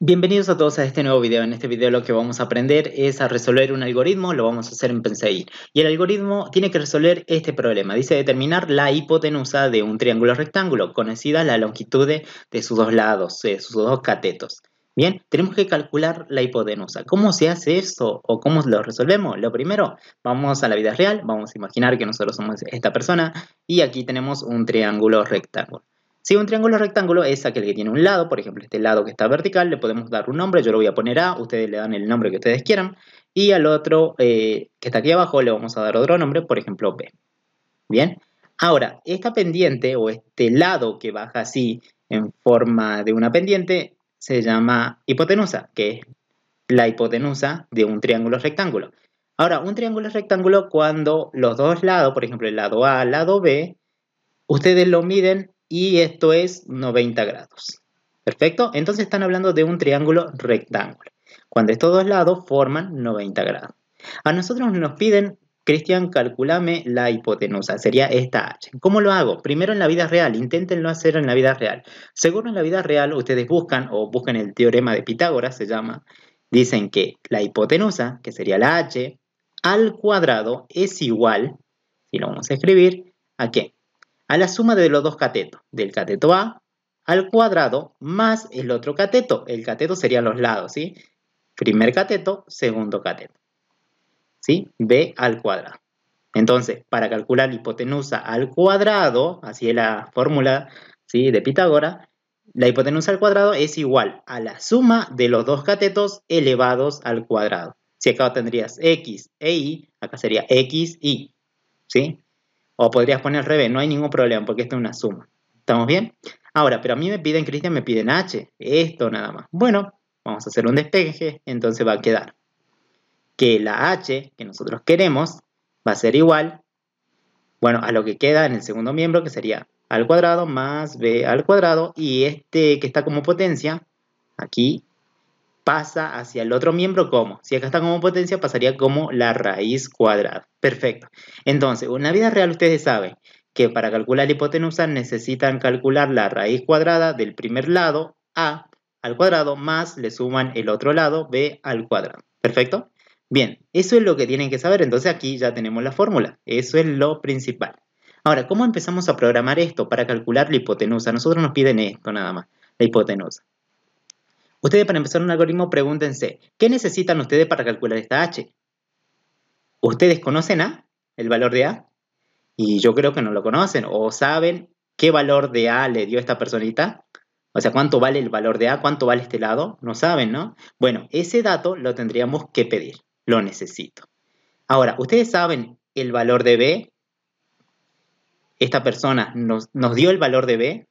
Bienvenidos a todos a este nuevo video. En este video lo que vamos a aprender es a resolver un algoritmo, lo vamos a hacer en Pensei Y el algoritmo tiene que resolver este problema. Dice determinar la hipotenusa de un triángulo rectángulo, conocida la longitud de, sus dos lados, de sus dos catetos. Bien, tenemos que calcular la hipotenusa. ¿Cómo se hace eso o cómo lo resolvemos? Lo primero, vamos a la vida real, vamos a imaginar que nosotros somos esta persona y aquí tenemos un triángulo rectángulo. Si un triángulo rectángulo es aquel que tiene un lado, por ejemplo, este lado que está vertical, le podemos dar un nombre, yo lo voy a poner A, ustedes le dan el nombre que ustedes quieran, y al otro eh, que está aquí abajo le vamos a dar otro nombre, por ejemplo, B. Bien, ahora, esta pendiente o este lado que baja así en forma de una pendiente se llama hipotenusa, que es la hipotenusa de un triángulo rectángulo. Ahora, un triángulo rectángulo cuando los dos lados, por ejemplo, el lado A, el lado B, ustedes lo miden y esto es 90 grados. Perfecto, entonces están hablando de un triángulo rectángulo, cuando estos dos lados forman 90 grados. A nosotros nos piden, Cristian, calculame la hipotenusa, sería esta H. ¿Cómo lo hago? Primero en la vida real, inténtenlo hacer en la vida real. Seguro en la vida real ustedes buscan, o buscan el teorema de Pitágoras, se llama, dicen que la hipotenusa, que sería la H, al cuadrado es igual, si lo vamos a escribir, ¿a qué? a la suma de los dos catetos, del cateto A al cuadrado más el otro cateto. El cateto serían los lados, ¿sí? Primer cateto, segundo cateto. ¿Sí? B al cuadrado. Entonces, para calcular la hipotenusa al cuadrado, así es la fórmula ¿sí? de Pitágoras, la hipotenusa al cuadrado es igual a la suma de los dos catetos elevados al cuadrado. Si acá tendrías x e y, acá sería x y. ¿sí? O podrías poner al revés, no hay ningún problema porque esto es una suma. ¿Estamos bien? Ahora, pero a mí me piden, Cristian, me piden H. Esto nada más. Bueno, vamos a hacer un despeje, entonces va a quedar que la H que nosotros queremos va a ser igual, bueno, a lo que queda en el segundo miembro, que sería al cuadrado más B al cuadrado, y este que está como potencia, aquí pasa hacia el otro miembro como, si acá está como potencia, pasaría como la raíz cuadrada. Perfecto. Entonces, en la vida real ustedes saben que para calcular la hipotenusa necesitan calcular la raíz cuadrada del primer lado, a al cuadrado, más le suman el otro lado, b al cuadrado. ¿Perfecto? Bien, eso es lo que tienen que saber. Entonces aquí ya tenemos la fórmula. Eso es lo principal. Ahora, ¿cómo empezamos a programar esto para calcular la hipotenusa? Nosotros nos piden esto nada más, la hipotenusa. Ustedes para empezar un algoritmo pregúntense, ¿qué necesitan ustedes para calcular esta H? ¿Ustedes conocen A, el valor de A? Y yo creo que no lo conocen o saben qué valor de A le dio esta personita. O sea, ¿cuánto vale el valor de A? ¿Cuánto vale este lado? No saben, ¿no? Bueno, ese dato lo tendríamos que pedir. Lo necesito. Ahora, ¿ustedes saben el valor de B? Esta persona nos, nos dio el valor de B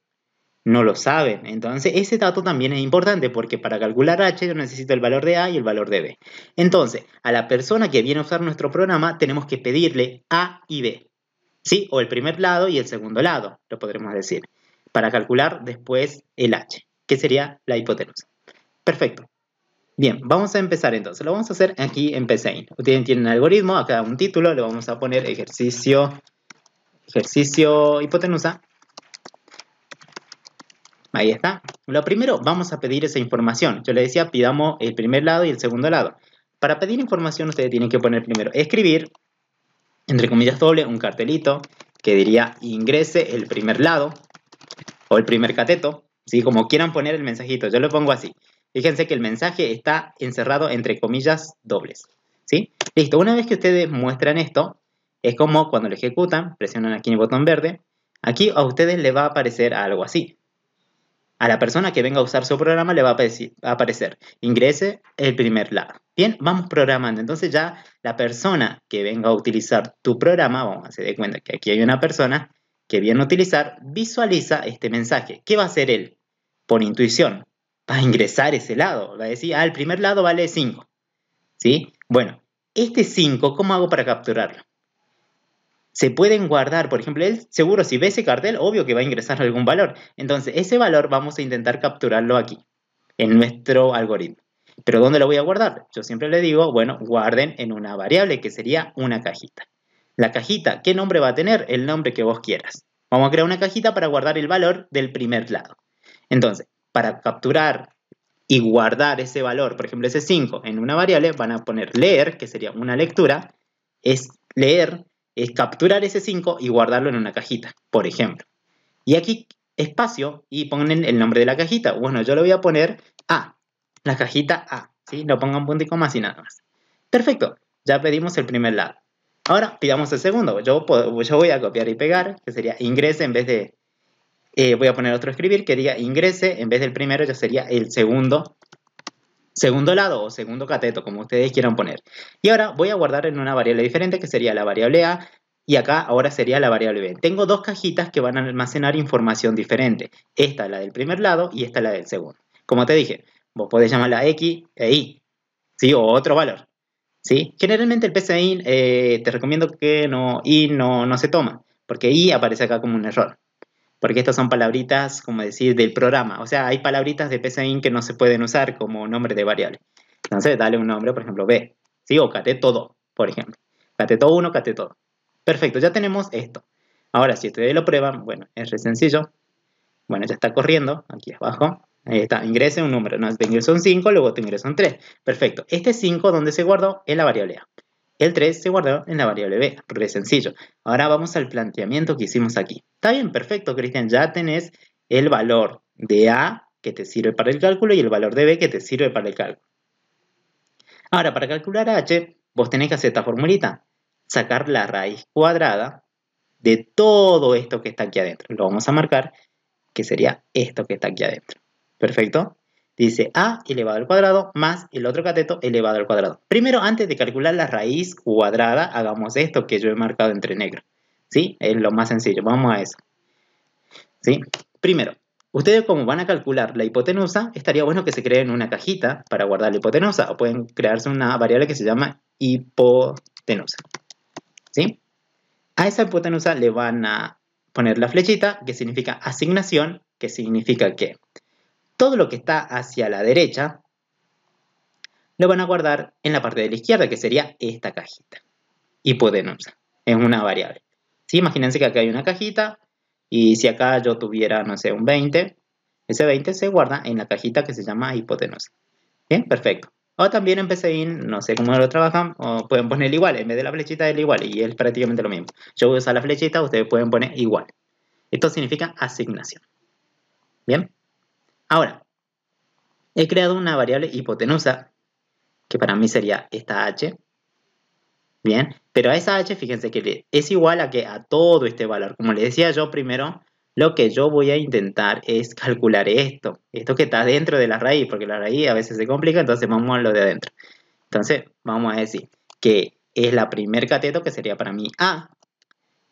no lo saben. Entonces, ese dato también es importante porque para calcular H yo necesito el valor de A y el valor de B. Entonces, a la persona que viene a usar nuestro programa tenemos que pedirle A y B. ¿Sí? O el primer lado y el segundo lado, lo podremos decir, para calcular después el H, que sería la hipotenusa. Perfecto. Bien, vamos a empezar entonces. Lo vamos a hacer aquí en PSeInt. Ustedes tienen un algoritmo, acá un título, le vamos a poner ejercicio, ejercicio hipotenusa Ahí está. Lo primero, vamos a pedir esa información. Yo le decía, pidamos el primer lado y el segundo lado. Para pedir información, ustedes tienen que poner primero escribir, entre comillas doble, un cartelito que diría ingrese el primer lado o el primer cateto, como quieran poner el mensajito. Yo lo pongo así. Fíjense que el mensaje está encerrado entre comillas dobles. ¿sí? Listo, una vez que ustedes muestran esto, es como cuando lo ejecutan, presionan aquí en el botón verde, aquí a ustedes les va a aparecer algo así a la persona que venga a usar su programa le va a, aparecer, ingrese el primer lado. Bien, vamos programando. Entonces ya la persona que venga a utilizar tu programa, vamos a hacer de cuenta que aquí hay una persona que viene a utilizar, visualiza este mensaje. ¿Qué va a hacer él? Por intuición, va a ingresar ese lado. Va a decir, ah, el primer lado vale 5. ¿Sí? Bueno, este 5, ¿cómo hago para capturarlo? se pueden guardar. Por ejemplo, él seguro si ve ese cartel, obvio que va a ingresar algún valor. Entonces, ese valor vamos a intentar capturarlo aquí, en nuestro algoritmo. Pero ¿dónde lo voy a guardar? Yo siempre le digo, bueno, guarden en una variable que sería una cajita. La cajita, ¿qué nombre va a tener? El nombre que vos quieras. Vamos a crear una cajita para guardar el valor del primer lado. Entonces, para capturar y guardar ese valor, por ejemplo, ese 5 en una variable, van a poner leer, que sería una lectura, es leer es capturar ese 5 y guardarlo en una cajita, por ejemplo. Y aquí espacio y ponen el nombre de la cajita. Bueno, yo lo voy a poner A, la cajita A, No pongan punto y coma y nada más. Perfecto, ya pedimos el primer lado. Ahora pidamos el segundo. Yo, yo voy a copiar y pegar, que sería ingrese en vez de... Eh, voy a poner otro escribir que diga ingrese, en vez del primero ya sería el segundo segundo lado o segundo cateto, como ustedes quieran poner. Y ahora voy a guardar en una variable diferente que sería la variable A y acá ahora sería la variable B. Tengo dos cajitas que van a almacenar información diferente. Esta la del primer lado y esta la del segundo. Como te dije, vos podés llamarla X e Y, ¿sí? O otro valor, ¿sí? Generalmente el PCI eh, te recomiendo que no, Y no, no se toma, porque Y aparece acá como un error porque estas son palabritas, como decir, del programa. O sea, hay palabritas de PSAIN que no se pueden usar como nombre de variable. Entonces, dale un nombre, por ejemplo, B, ¿sí? O cateto todo, por ejemplo. Cateto todo 1, cateto todo. Perfecto, ya tenemos esto. Ahora, si ustedes lo prueban, bueno, es re sencillo. Bueno, ya está corriendo, aquí abajo. Ahí está, ingrese un número. No, te ingreso un 5, luego te ingreso un 3. Perfecto. Este 5, donde se guardó? En la variable A. El 3 se guardó en la variable b, re sencillo. Ahora vamos al planteamiento que hicimos aquí. Está bien, perfecto, Cristian, ya tenés el valor de a que te sirve para el cálculo y el valor de b que te sirve para el cálculo. Ahora, para calcular h, vos tenés que hacer esta formulita. Sacar la raíz cuadrada de todo esto que está aquí adentro. Lo vamos a marcar, que sería esto que está aquí adentro. ¿Perfecto? Dice a elevado al cuadrado más el otro cateto elevado al cuadrado. Primero, antes de calcular la raíz cuadrada, hagamos esto que yo he marcado entre negro. ¿Sí? Es lo más sencillo. Vamos a eso. ¿Sí? Primero, ustedes como van a calcular la hipotenusa, estaría bueno que se creen una cajita para guardar la hipotenusa o pueden crearse una variable que se llama hipotenusa. ¿Sí? A esa hipotenusa le van a poner la flechita, que significa asignación, que significa que todo lo que está hacia la derecha lo van a guardar en la parte de la izquierda, que sería esta cajita. Hipotenusa, es una variable. Si Imagínense que acá hay una cajita y si acá yo tuviera, no sé, un 20, ese 20 se guarda en la cajita que se llama hipotenusa. Bien, perfecto. O también en PCIN, no sé cómo lo trabajan, o pueden poner igual, en vez de la flechita el igual, y es prácticamente lo mismo. Yo voy a usar la flechita, ustedes pueden poner igual. Esto significa asignación. Bien. Ahora, he creado una variable hipotenusa, que para mí sería esta h. Bien, pero a esa h, fíjense que es igual a que a todo este valor. Como les decía yo primero, lo que yo voy a intentar es calcular esto, esto que está dentro de la raíz, porque la raíz a veces se complica, entonces vamos a lo de adentro. Entonces, vamos a decir que es la primer cateto, que sería para mí A,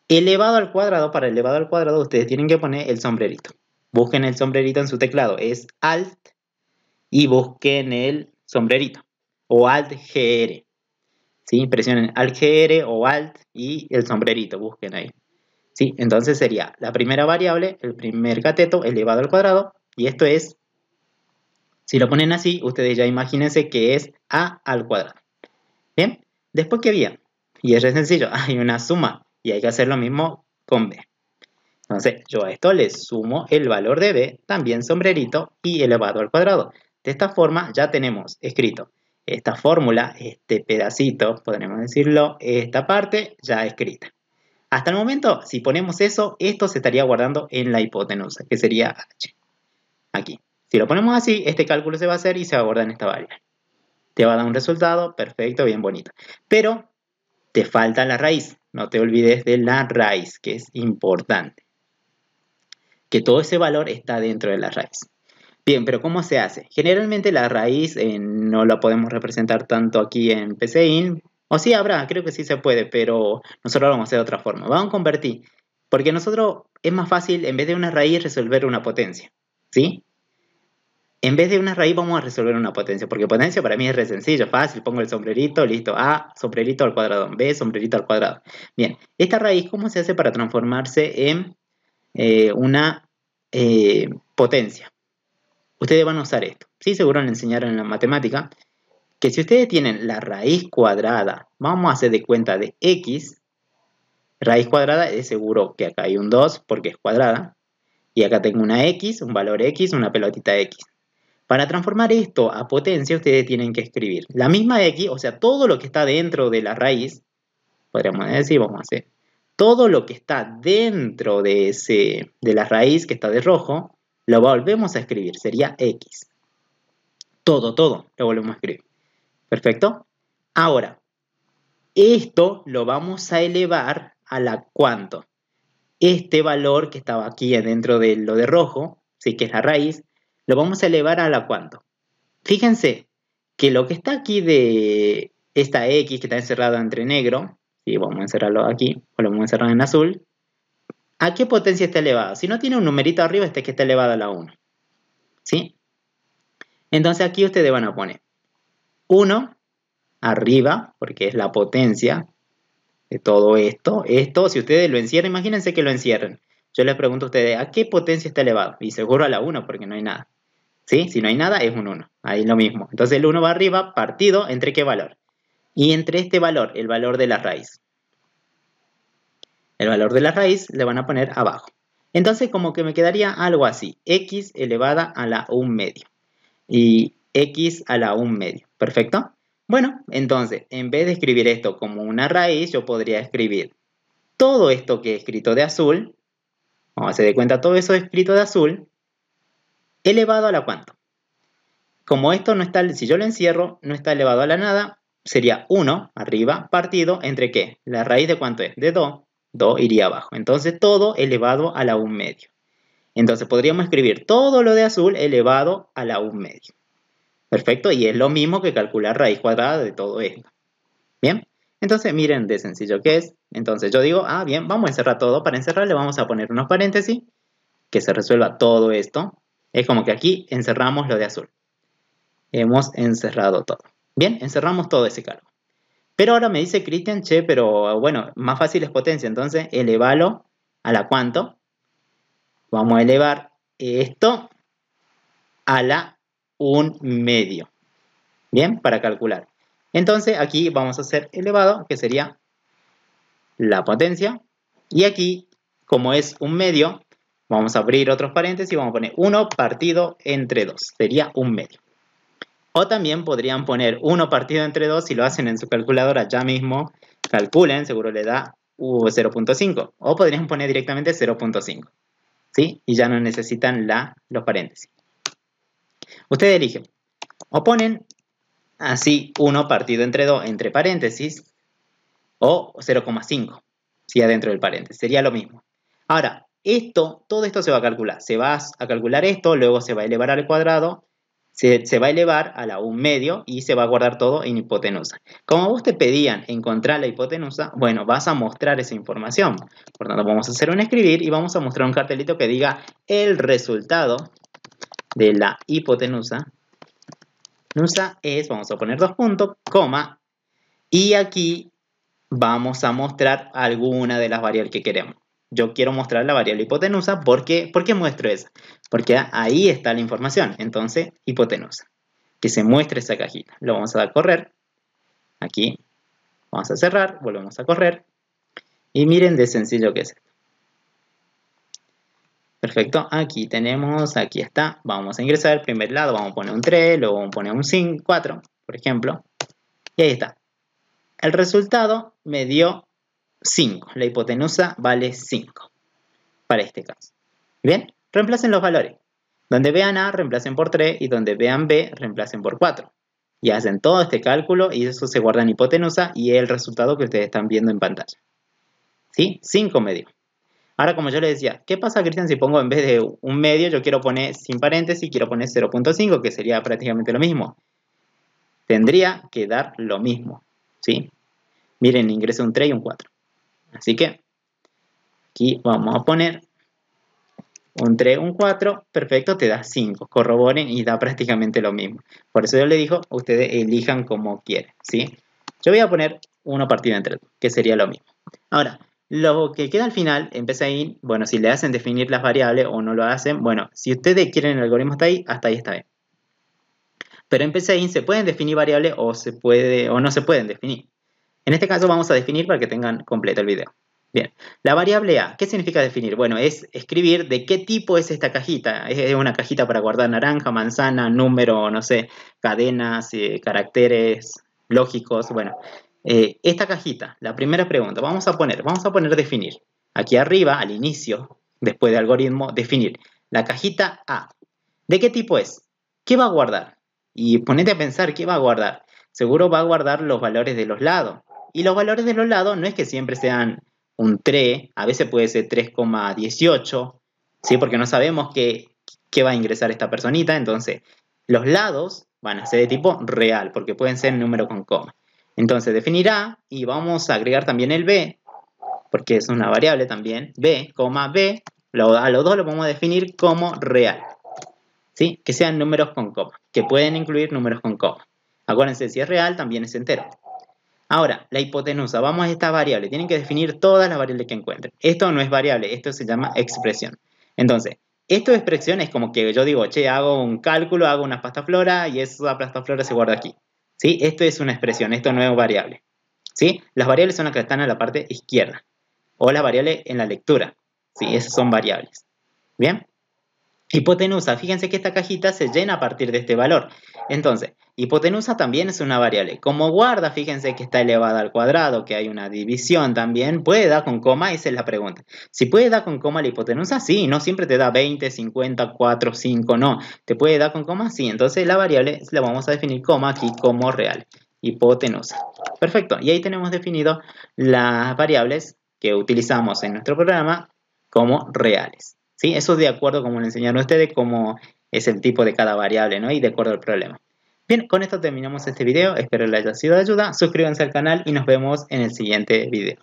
elevado al cuadrado, para elevado al cuadrado ustedes tienen que poner el sombrerito. Busquen el sombrerito en su teclado, es Alt y busquen el sombrerito o Alt GR. ¿Sí? Presionen Alt GR o Alt y el sombrerito, busquen ahí. ¿Sí? Entonces sería la primera variable, el primer cateto elevado al cuadrado y esto es, si lo ponen así, ustedes ya imagínense que es A al cuadrado. Bien, después que había, y es sencillo, hay una suma y hay que hacer lo mismo con B. Entonces yo a esto le sumo el valor de b, también sombrerito y elevado al cuadrado. De esta forma ya tenemos escrito esta fórmula, este pedacito, podremos decirlo, esta parte ya escrita. Hasta el momento, si ponemos eso, esto se estaría guardando en la hipotenusa, que sería h. Aquí. Si lo ponemos así, este cálculo se va a hacer y se va a guardar en esta variable. Te va a dar un resultado perfecto, bien bonito. Pero te falta la raíz. No te olvides de la raíz, que es importante que todo ese valor está dentro de la raíz. Bien, pero ¿cómo se hace? Generalmente la raíz eh, no la podemos representar tanto aquí en PCIN, o sí habrá, creo que sí se puede, pero nosotros lo vamos a hacer de otra forma. Vamos a convertir, porque nosotros es más fácil en vez de una raíz resolver una potencia, ¿sí? En vez de una raíz vamos a resolver una potencia, porque potencia para mí es re sencillo, fácil, pongo el sombrerito, listo, A, sombrerito al cuadrado, B, sombrerito al cuadrado. Bien, esta raíz, ¿cómo se hace para transformarse en eh, una eh, potencia. Ustedes van a usar esto. Sí, seguro le enseñaron en la matemática que si ustedes tienen la raíz cuadrada, vamos a hacer de cuenta de x, raíz cuadrada es seguro que acá hay un 2 porque es cuadrada, y acá tengo una x, un valor x, una pelotita x. Para transformar esto a potencia, ustedes tienen que escribir la misma x, o sea, todo lo que está dentro de la raíz, podríamos decir, vamos a hacer todo lo que está dentro de, ese, de la raíz que está de rojo, lo volvemos a escribir, sería x. Todo, todo, lo volvemos a escribir. ¿Perfecto? Ahora, esto lo vamos a elevar a la cuánto. Este valor que estaba aquí dentro de lo de rojo, sí que es la raíz, lo vamos a elevar a la cuánto. Fíjense que lo que está aquí de esta x que está encerrada entre negro, y vamos a encerrarlo aquí, o lo vamos a encerrar en azul, ¿a qué potencia está elevado? Si no tiene un numerito arriba, este que está elevado a la 1. ¿Sí? Entonces aquí ustedes van a poner 1 arriba, porque es la potencia de todo esto. Esto, si ustedes lo encierran, imagínense que lo encierren. Yo les pregunto a ustedes, ¿a qué potencia está elevado? Y seguro a la 1, porque no hay nada. ¿Sí? Si no hay nada, es un 1. Ahí lo mismo. Entonces el 1 va arriba partido entre qué valor? Y entre este valor, el valor de la raíz. El valor de la raíz le van a poner abajo. Entonces como que me quedaría algo así, x elevada a la 1 medio. Y x a la 1 medio, ¿perfecto? Bueno, entonces, en vez de escribir esto como una raíz, yo podría escribir todo esto que he escrito de azul, vamos a hacer de cuenta todo eso escrito de azul, elevado a la cuánto. Como esto no está, si yo lo encierro, no está elevado a la nada, sería 1 arriba partido entre qué? La raíz de cuánto es? De 2. 2 iría abajo. Entonces todo elevado a la 1 medio. Entonces podríamos escribir todo lo de azul elevado a la 1 medio. Perfecto, y es lo mismo que calcular raíz cuadrada de todo esto. Bien, entonces miren de sencillo que es. Entonces yo digo, ah, bien, vamos a encerrar todo. Para encerrar le vamos a poner unos paréntesis. Que se resuelva todo esto. Es como que aquí encerramos lo de azul. Hemos encerrado todo. Bien, encerramos todo ese cargo. Pero ahora me dice Christian, che, pero bueno, más fácil es potencia, entonces elevalo a la cuánto. Vamos a elevar esto a la un medio. Bien, para calcular. Entonces aquí vamos a hacer elevado, que sería la potencia. Y aquí, como es un medio, vamos a abrir otros paréntesis y vamos a poner 1 partido entre 2. Sería un medio. O también podrían poner uno partido entre dos si lo hacen en su calculadora ya mismo. Calculen, seguro le da 0.5. Uh, o podrían poner directamente 0.5. ¿Sí? Y ya no necesitan la, los paréntesis. Ustedes eligen, O ponen así 1 partido entre 2 entre paréntesis o 0,5 si adentro del paréntesis. Sería lo mismo. Ahora, esto, todo esto se va a calcular. Se va a calcular esto, luego se va a elevar al cuadrado se, va a elevar a la un medio y se va a guardar todo en hipotenusa. Como vos te pedían encontrar la hipotenusa, bueno, vas a mostrar esa información. Por tanto, vamos a hacer un escribir y vamos a mostrar un cartelito que diga el resultado de la hipotenusa. Nusa es, vamos a poner dos puntos, coma, y aquí vamos a mostrar alguna de las variables que queremos yo quiero mostrar la variable hipotenusa. porque ¿Por qué muestro esa? Porque ahí está la información. Entonces, hipotenusa. Que se muestre esa cajita. Lo vamos a dar a correr. Aquí. Vamos a cerrar. Volvemos a correr. Y miren de sencillo que es Perfecto, aquí tenemos, aquí está, vamos a ingresar primer lado, vamos a poner un 3, luego vamos a poner un 5, 4, por ejemplo, y ahí está. El resultado me dio 5. La hipotenusa vale 5 para este caso. Bien, reemplacen los valores. Donde vean A, reemplacen por 3 y donde vean B, reemplacen por 4. Y hacen todo este cálculo y eso se guarda en hipotenusa y es el resultado que ustedes están viendo en pantalla. ¿Sí? 5 medios Ahora, como yo les decía, ¿qué pasa, Cristian, si pongo en vez de un medio, yo quiero poner sin paréntesis, quiero poner 0.5, que sería prácticamente lo mismo? Tendría que dar lo mismo, ¿sí? Miren, ingreso un 3 y un 4. Así que aquí vamos a poner un 3, un 4, perfecto, te da 5. Corroboren y da prácticamente lo mismo. Por eso yo le digo, ustedes elijan como quieren, ¿sí? Yo voy a poner una partida entre dos, que sería lo mismo. Ahora, lo que queda al final, a ahí, bueno, si le hacen definir las variables o no lo hacen, bueno, si ustedes quieren el algoritmo hasta ahí, hasta ahí está bien. Pero en PCIN se pueden definir variables o, se puede, o no se pueden definir. En este caso vamos a definir para que tengan completo el video. Bien, la variable A, ¿qué significa definir? Bueno, es escribir de qué tipo es esta cajita. Es una cajita para guardar naranja, manzana, número, no sé, cadenas, eh, caracteres lógicos. Bueno, eh, esta cajita, la primera pregunta, vamos a poner, vamos a poner definir. Aquí arriba, al inicio, después de algoritmo, definir. La cajita A, ¿de qué tipo es? ¿Qué va a guardar? Y ponete a pensar, ¿qué va a guardar? Seguro va a guardar los valores de los lados y los valores de los lados no es que siempre sean un 3, a veces puede ser 3,18, ¿sí? porque no sabemos qué, va a ingresar esta personita. Entonces, los lados van a ser de tipo real, porque pueden ser número con coma. Entonces, definirá, y vamos a agregar también el B, porque es una variable también, B, coma B, a los dos lo vamos a definir como real. ¿Sí? Que sean números con coma, que pueden incluir números con coma. Acuérdense, si es real, también es entero. Ahora, la hipotenusa, vamos a esta variable, tienen que definir todas las variables que encuentren. Esto no es variable, esto se llama expresión. Entonces, esto de expresión es como que yo digo, che, hago un cálculo, hago una pasta flora, y esa pasta flora se guarda aquí. ¿Sí? Esto es una expresión, esto no es variable. ¿Sí? Las variables son las que están en la parte izquierda. O las variables en la lectura. ¿Sí? Esas son variables. ¿Bien? Hipotenusa, fíjense que esta cajita se llena a partir de este valor. Entonces, Hipotenusa también es una variable. Como guarda, fíjense que está elevada al cuadrado, que hay una división también. ¿Puede dar con coma? Esa es la pregunta. Si puede dar con coma la hipotenusa, sí. No siempre te da 20, 50, 4, 5, no. ¿Te puede dar con coma? Sí. Entonces la variable la vamos a definir coma aquí como real. Hipotenusa. Perfecto. Y ahí tenemos definido las variables que utilizamos en nuestro programa como reales. ¿Sí? Eso de acuerdo, como le enseñaron ustedes, cómo es el tipo de cada variable, ¿no? Y de acuerdo al problema. Bien, con esto terminamos este video, espero les haya sido de ayuda, suscríbanse al canal y nos vemos en el siguiente video.